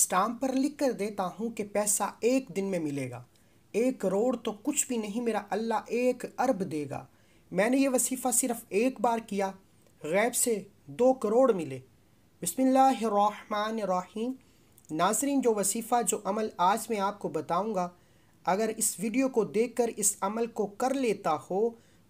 stamp पर लिख कर देता हूँ कि पैसा एक दिन में मिलेगा एक करोड़ तो कुछ भी नहीं मेरा अल्लाह एक अरब देगा मैंने ये वसीफ़ा सिर्फ़ एक बार किया गैब से दो करोड़ मिले बसमीम नाजरीन जो वसीफ़ा जो अमल आज मैं आपको बताऊँगा अगर इस वीडियो को देख कर इस अमल को कर लेता हो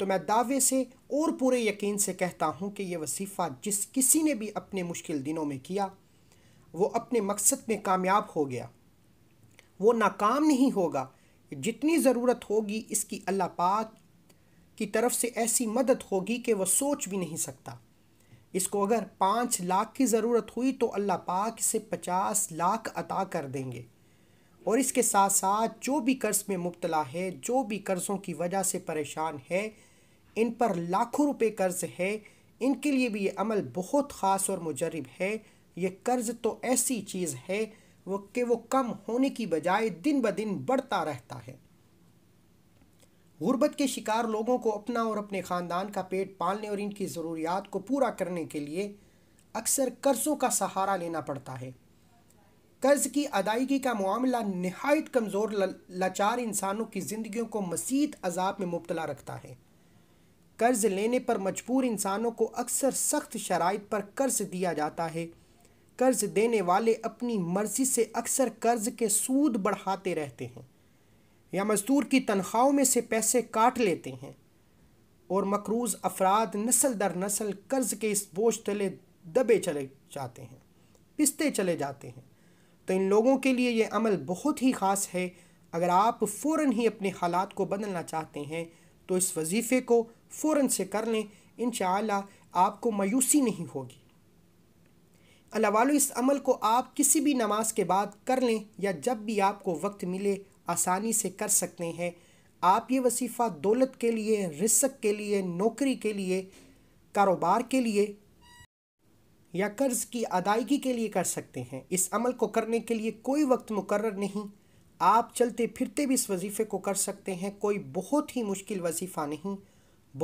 तो मैं दावे से और पूरे यकीन से कहता हूँ कि यह वसीफ़ा जिस किसी ने भी अपने मुश्किल दिनों में किया वो अपने मकसद में कामयाब हो गया वो नाकाम नहीं होगा जितनी ज़रूरत होगी इसकी अल्लाह पाक की तरफ से ऐसी मदद होगी कि वह सोच भी नहीं सकता इसको अगर पाँच लाख की ज़रूरत हुई तो अल्लाह पाक इसे पचास लाख अता कर देंगे और इसके साथ साथ जो भी कर्ज़ में मुबतला है जो भी कर्ज़ों की वजह से परेशान है इन पर लाखों रुपए कर्ज़ है इनके लिए भी ये अमल बहुत ख़ास और मुजरब है ये कर्ज तो ऐसी चीज़ है वो कि वो कम होने की बजाय दिन ब दिन बढ़ता रहता है गुर्बत के शिकार लोगों को अपना और अपने ख़ानदान का पेट पालने और इनकी ज़रूरियात को पूरा करने के लिए अक्सर कर्ज़ों का सहारा लेना पड़ता है कर्ज़ की अदायगी का मामला नहायत कमज़ोर लाचार इंसानों की ज़िंदगियों को मसीद अजाब में मुबतला रखता है कर्ज़ लेने पर मजबूर इंसानों को अक्सर सख्त शराइ पर कर्ज़ दिया जाता है कर्ज देने वाले अपनी मर्जी से अक्सर कर्ज के सूद बढ़ाते रहते हैं या मजदूर की तनख्वाहों में से पैसे काट लेते हैं और मकरूज अफराद नस्ल दर नस्ल कर्ज के इस बोझ तले दबे चले जाते हैं पिसते चले जाते हैं तो इन लोगों के लिए ये अमल बहुत ही ख़ास है अगर आप फ़ौर ही अपने हालात को बदलना चाहते हैं तो इस वजीफ़े को फ़ौर से कर लें इन आपको मायूसी नहीं होगी अल्लाह वालों इस अमल को आप किसी भी नमाज के बाद कर लें या जब भी आपको वक्त मिले आसानी से कर सकते हैं आप ये वसीफ़ा दौलत के लिए रिसक के लिए नौकरी के लिए कारोबार के लिए या कर्ज़ की अदायगी के लिए कर सकते हैं इस अमल को करने के लिए कोई वक्त मुकर नहीं आप चलते फिरते भी इस वजीफ़े को कर सकते हैं कोई बहुत ही मुश्किल वजीफ़ा नहीं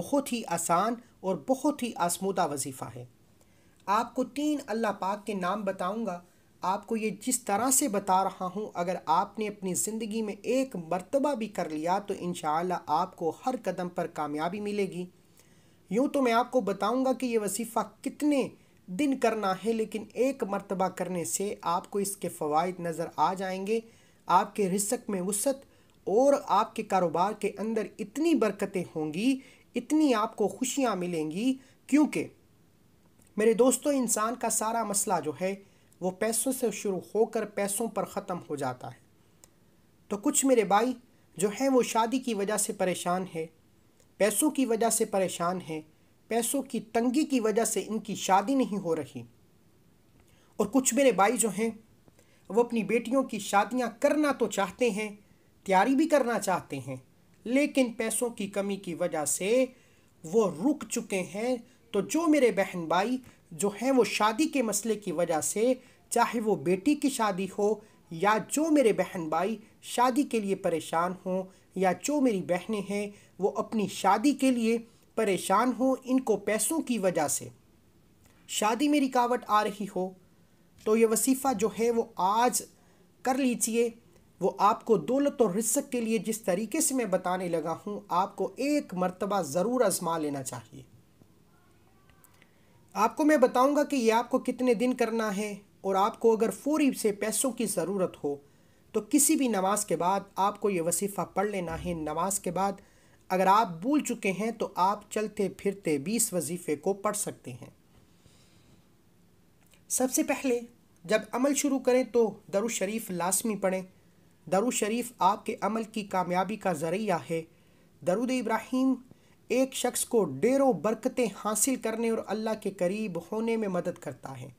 बहुत ही आसान और बहुत ही आसमूदा वजीफ़ा है आपको तीन अल्लाह पाक के नाम बताऊंगा आपको ये जिस तरह से बता रहा हूँ अगर आपने अपनी ज़िंदगी में एक मरतबा भी कर लिया तो इन आपको हर कदम पर कामयाबी मिलेगी यूँ तो मैं आपको बताऊँगा कि ये वसीफ़ा कितने दिन करना है लेकिन एक मरतबा करने से आपको इसके फ़वाद नज़र आ जाएंगे आपके रिसक में वसत और आपके कारोबार के अंदर इतनी बरकतें होंगी इतनी आपको खुशियाँ मिलेंगी क्योंकि मेरे दोस्तों इंसान का सारा मसला जो है वो पैसों से शुरू होकर पैसों पर ख़त्म हो जाता है तो कुछ मेरे भाई जो हैं वो शादी की वजह से परेशान है पैसों की वजह से परेशान है पैसों की तंगी की वजह से इनकी शादी नहीं हो रही और कुछ मेरे भाई जो हैं वो अपनी बेटियों की शादियाँ करना तो चाहते हैं तैयारी भी करना चाहते हैं लेकिन पैसों की कमी की वजह से वो रुक चुके हैं तो जो मेरे बहन भाई जो हैं वो शादी के मसले की वजह से चाहे वो बेटी की शादी हो या जो मेरे बहन भाई शादी के लिए परेशान हों या जो मेरी बहनें हैं वो अपनी शादी के लिए परेशान हों इनको पैसों की वजह से शादी में रिकावट आ रही हो तो ये वसीफ़ा जो है वो आज कर लीजिए वो आपको दौलत और रिस्क के लिए जिस तरीके से मैं बताने लगा हूँ आपको एक मरतबा ज़रूर आज़मा लेना चाहिए आपको मैं बताऊंगा कि ये आपको कितने दिन करना है और आपको अगर फौरी से पैसों की ज़रूरत हो तो किसी भी नमाज के बाद आपको ये वसीफ़ा पढ़ लेना है नमाज के बाद अगर आप भूल चुके हैं तो आप चलते फिरते बीस वजीफ़े को पढ़ सकते हैं सबसे पहले जब अमल शुरू करें तो दरुशरीफ शरीफ लाजमी पढ़ें दरुशरीफ आपके अमल की कामयाबी का ज़रिया है दरुद इब्राहिम एक शख्स को डेरों बरकतें हासिल करने और अल्लाह के करीब होने में मदद करता है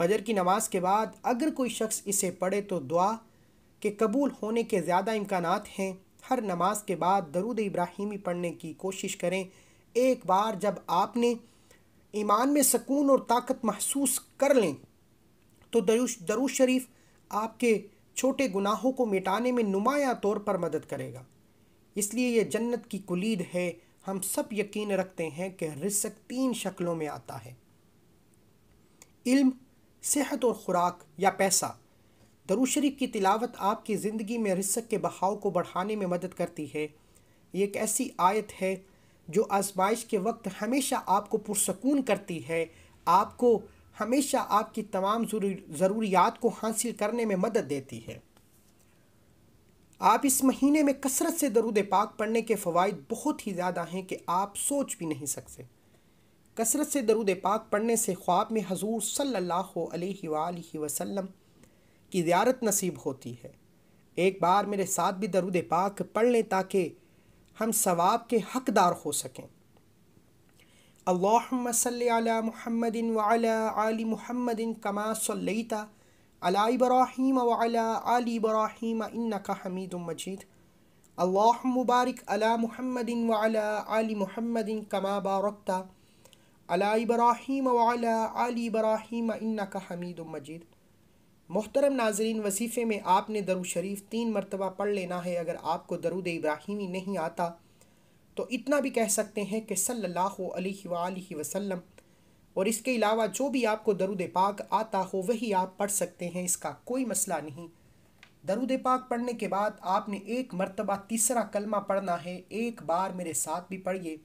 फजर की नमाज के बाद अगर कोई शख्स इसे पढ़े तो दुआ के कबूल होने के ज़्यादा इम्कान हैं हर नमाज के बाद दरूद इब्राहिमी पढ़ने की कोशिश करें एक बार जब आपने ईमान में सकून और ताकत महसूस कर लें तो दरूश शरीफ आपके छोटे गुनाहों को मिटाने में नुमाया तौर पर मदद करेगा इसलिए ये जन्नत की कुलीद है हम सब यकीन रखते हैं कि रिस्क तीन शक्लों में आता है इल्म सेहत और ख़ुराक या पैसा दरुशरीफ की तिलावत आपकी ज़िंदगी में रिस्क के बहाव को बढ़ाने में मदद करती है ये एक ऐसी आयत है जो आजमाइश के वक्त हमेशा आपको पुरसकून करती है आपको हमेशा आपकी तमाम ज़रूरियात को हासिल करने में मदद देती है आप इस महीने में कसरत से दरूद पाक पढ़ने के फ़वाद बहुत ही ज़्यादा हैं कि आप सोच भी नहीं सकते कसरत से दरूद पाक पढ़ने से ख्वाब में हजूर सल्ला अलैहि वसल्लम की ज्यारत नसीब होती है एक बार मेरे साथ भी दरूद पाक पढ़ लें ताकि हम सवाब के हकदार हो सकें अल्लाम सल महमदिन वाली महमदिन कमा सल्लता अला इब्राहिम वाला आल इब्राहिम इन्नका हमीद मजीद अल्लाह मुबारक अला मुहम्मदिन वाला आल मुहम्मदिन कमा बारकता अला इब्राहिम वाला आल इब्राहिम इन्नका हमीद मजीद मोहतरम नाजरीन वसीफ़े में आपने दरू शरीफ तीन मरतबा पढ़ लेना है अगर आपको दरुद इब्राहिमी नहीं आता तो इतना भी कह सकते हैं कि सल्लल्लाहु अलैहि वसल्लम और इसके अलावा जो भी आपको दरुद पाक आता हो वही आप पढ़ सकते हैं इसका कोई मसला नहीं दरुद पाक पढ़ने के बाद आपने एक मरतबा तीसरा कलमा पढ़ना है एक बार मेरे साथ भी पढ़िए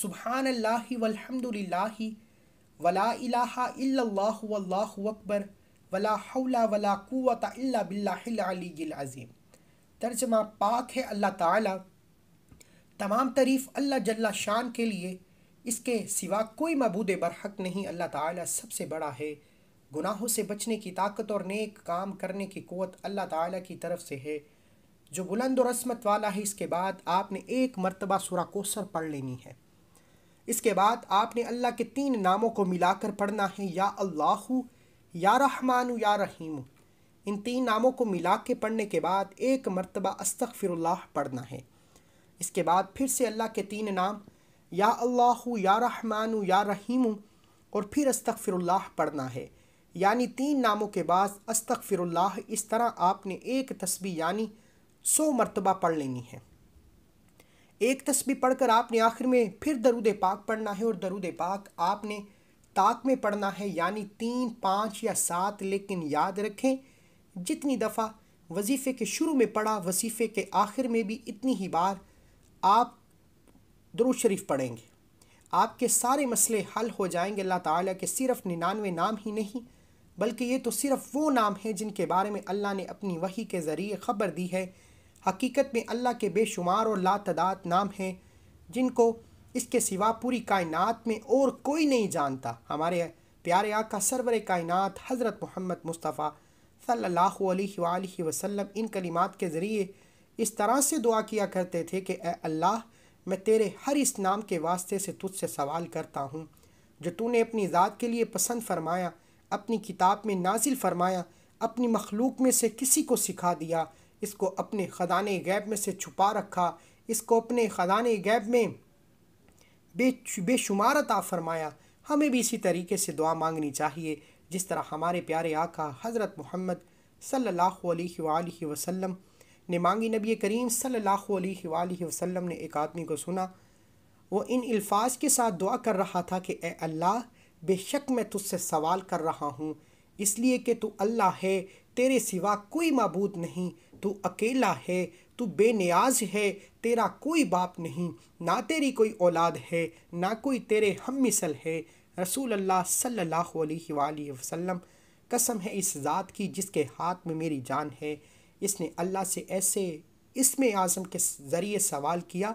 सुबहान अल्लाह वलहमदिल्ला वला इलाहा इल्लल्लाहु वल्लाहु अकबर वला हौला वला इल्ला अज़ीम तर्जमा पाक है अल्लाह ताला तमाम तारीफ़ अल्लाह जल्ला शान के लिए इसके सिवा कोई मबूद बरहक नहीं अल्लाह ताला सबसे बड़ा है गुनाहों से बचने की ताकत और नेक काम करने की क़ुत अल्लाह ताला की तरफ से है जो बुलंद और रस्मत वाला है इसके बाद आपने एक मरतबा सुरा कोसर पढ़ लेनी है इसके बाद आपने अल्लाह के तीन नामों को मिलाकर पढ़ना है या अल्लाह या रहमान या रहीम इन तीन नामों को मिला के पढ़ने के बाद एक मरतबा अस्तफ़िरल्ला पढ़ना है इसके बाद फिर से अल्लाह के तीन नाम या अल्लाह या रहमान या रहीम और फिर अस्तगफिरुल्लाह पढ़ना है यानी तीन नामों के बाद अस्तगफिरुल्लाह इस तरह आपने एक तस्बी यानी सौ मरतबा पढ़ लेनी है एक तस्बी पढ़कर आपने आखिर में फिर दरुद पाक पढ़ना है और दरुद पाक आपने ताक में पढ़ना है यानी तीन पाँच या सात लेकिन याद रखें जितनी दफ़ा वजीफ़े के शुरू में पढ़ा वजीफ़े के आखिर में भी इतनी ही बार आप दरूज शरीफ पढ़ेंगे आपके सारे मसले हल हो जाएंगे अल्लाह ताला के सिर्फ निन्यानवे नाम ही नहीं बल्कि ये तो सिर्फ़ वो नाम हैं जिनके बारे में अल्लाह ने अपनी वही के ज़रिए ख़बर दी है हकीकत में अल्लाह के बेशुमार और लातदात नाम हैं जिनको इसके सिवा पूरी कायनात में और कोई नहीं जानता हमारे प्यारे आका सरवर कायनात हज़रत मोहम्मद मुस्तफ़ा सल्लल्लाहु अलैहि वसल्लम इन कलिमात के ज़रिए इस तरह से दुआ किया करते थे कि अल्लाह मैं तेरे हर इस नाम के वास्ते से तुझसे सवाल करता हूँ जो तूने अपनी ज़ात के लिए पसंद फरमाया अपनी किताब में नाजिल फरमाया अपनी मखलूक में से किसी को सिखा दिया इसको अपने खदान गैब में से छुपा रखा इसको अपने खदान गैब में बे बेशुमार फरमाया हमें भी इसी तरीके से दुआ मांगनी चाहिए जिस तरह हमारे प्यारे आका हज़रत मोहम्मद सल्लल्लाहु अलैहि वसल्लम निमांगी नबी करीम सल्ला वसलम ने एक आदमी को सुना वो इन अल्फाज के साथ दुआ कर रहा था कि ए अल्लाह बेशक मैं तुझसे सवाल कर रहा हूँ इसलिए कि तू अल्लाह है तेरे सिवा कोई मबूद नहीं तू अकेला है तू बेनियाज है तेरा कोई बाप नहीं ना तेरी कोई औलाद है ना कोई तेरे हम मिसल है रसूल अल्लाह सल्लल्लाहु अलैहि वसल्लम कसम है इस ज़ात की जिसके हाथ में मेरी जान है इसने अल्लाह से ऐसे इसमें आज़म के ज़रिए सवाल किया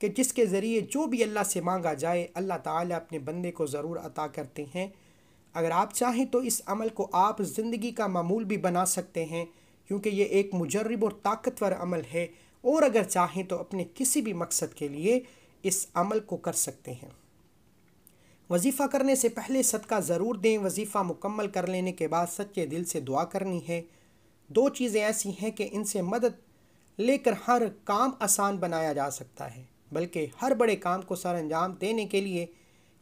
कि जिसके ज़रिए जो भी अल्लाह से मांगा जाए अल्लाह ताला अपने बंदे को ज़रूर अता करते हैं अगर आप चाहें तो इस अमल को आप ज़िंदगी का मामूल भी बना सकते हैं क्योंकि ये एक मुजरब और ताकतवर अमल है और अगर चाहें तो अपने किसी भी मकसद के लिए इस अमल को कर सकते हैं वजीफ़ा करने से पहले सदका ज़रूर दें वजीफ़ा मुकम्मल कर लेने के बाद सच्चे दिल से दुआ करनी है दो चीज़ें ऐसी हैं कि इनसे मदद लेकर हर काम आसान बनाया जा सकता है बल्कि हर बड़े काम को सर अंजाम देने के लिए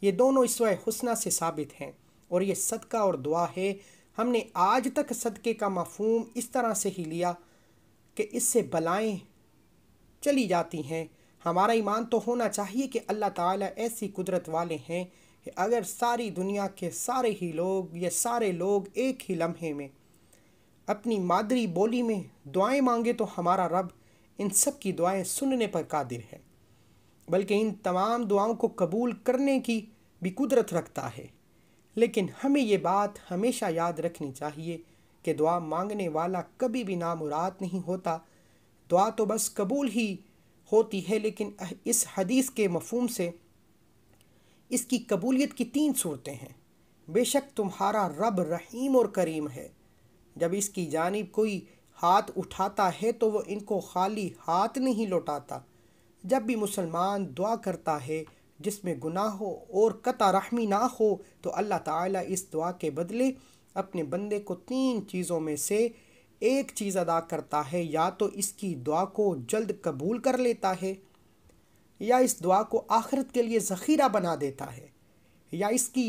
ये दोनों इसवा हसना से साबित हैं और ये सदका और दुआ है हमने आज तक सदक़े का मफहम इस तरह से ही लिया कि इससे बलाएँ चली जाती हैं हमारा ईमान तो होना चाहिए कि अल्लाह ताला ऐसी कुदरत वाले हैं कि अगर सारी दुनिया के सारे ही लोग या सारे लोग एक ही लम्हे में अपनी मादरी बोली में दुआएं मांगे तो हमारा रब इन सब की दुआएं सुनने पर कादिर है बल्कि इन तमाम दुआओं को कबूल करने की भी कुदरत रखता है लेकिन हमें ये बात हमेशा याद रखनी चाहिए कि दुआ मांगने वाला कभी भी नामुराद नहीं होता दुआ तो बस कबूल ही होती है लेकिन इस हदीस के मफहम से इसकी कबूलियत की तीन सूरतें हैं बेशक तुम्हारा रब रहीम और करीम है जब इसकी जानब कोई हाथ उठाता है तो वह इनको खाली हाथ नहीं लौटाता जब भी मुसलमान दुआ करता है जिसमें गुनाह हो और कता रहमी ना हो तो अल्लाह ताला इस दुआ के बदले अपने बंदे को तीन चीज़ों में से एक चीज़ अदा करता है या तो इसकी दुआ को जल्द कबूल कर लेता है या इस दुआ को आखिरत के लिए ज़ख़ीरा बना देता है या इसकी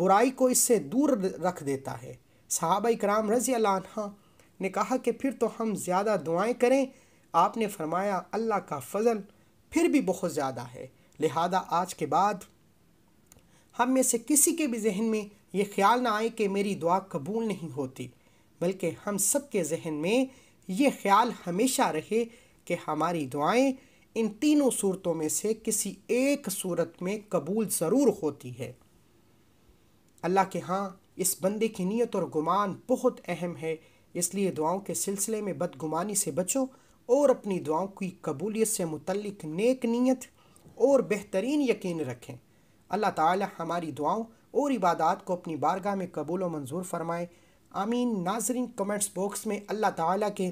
बुराई को इससे दूर रख देता है साहब कराम रज़ी अल्लाह ने कहा कि फिर तो हम ज़्यादा दुआएं करें आपने फरमाया अल्लाह का फ़ज़ल फिर भी बहुत ज़्यादा है लिहाजा आज के बाद हम में से किसी के भी जहन में ये ख्याल ना आए कि मेरी दुआ कबूल नहीं होती बल्कि हम सब के जहन में ये ख्याल हमेशा रहे कि हमारी दुआएं इन तीनों सूरतों में से किसी एक सूरत में कबूल ज़रूर होती है अल्लाह के हाँ इस बंदे की नीयत और गुमान बहुत अहम है इसलिए दुआओं के सिलसिले में बदगुमानी से बचो और अपनी दुआओं की कबूलियत से मुतलक नेक नीयत और बेहतरीन यकीन रखें अल्लाह ताला हमारी दुआओं और इबादत को अपनी बारगाह में कबूल व मंजूर फरमाए आमीन नाजरीन कमेंट्स बॉक्स में अल्लाह ताला के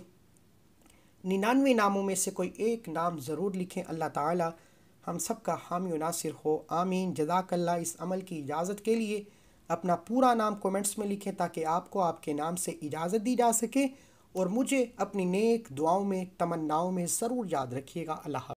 निन्यानवे नामों में से कोई एक नाम ज़रूर लिखें अल्लाह ताला हम सब का हामी नासिर हो आमीन जदाकल्ला इस अमल की इजाज़त के लिए अपना पूरा नाम कमेंट्स में लिखें ताकि आपको आपके नाम से इजाज़त दी जा सके और मुझे अपनी नेक दुआओं में तमन्नाओं में ज़रूर याद रखिएगा अल्लाह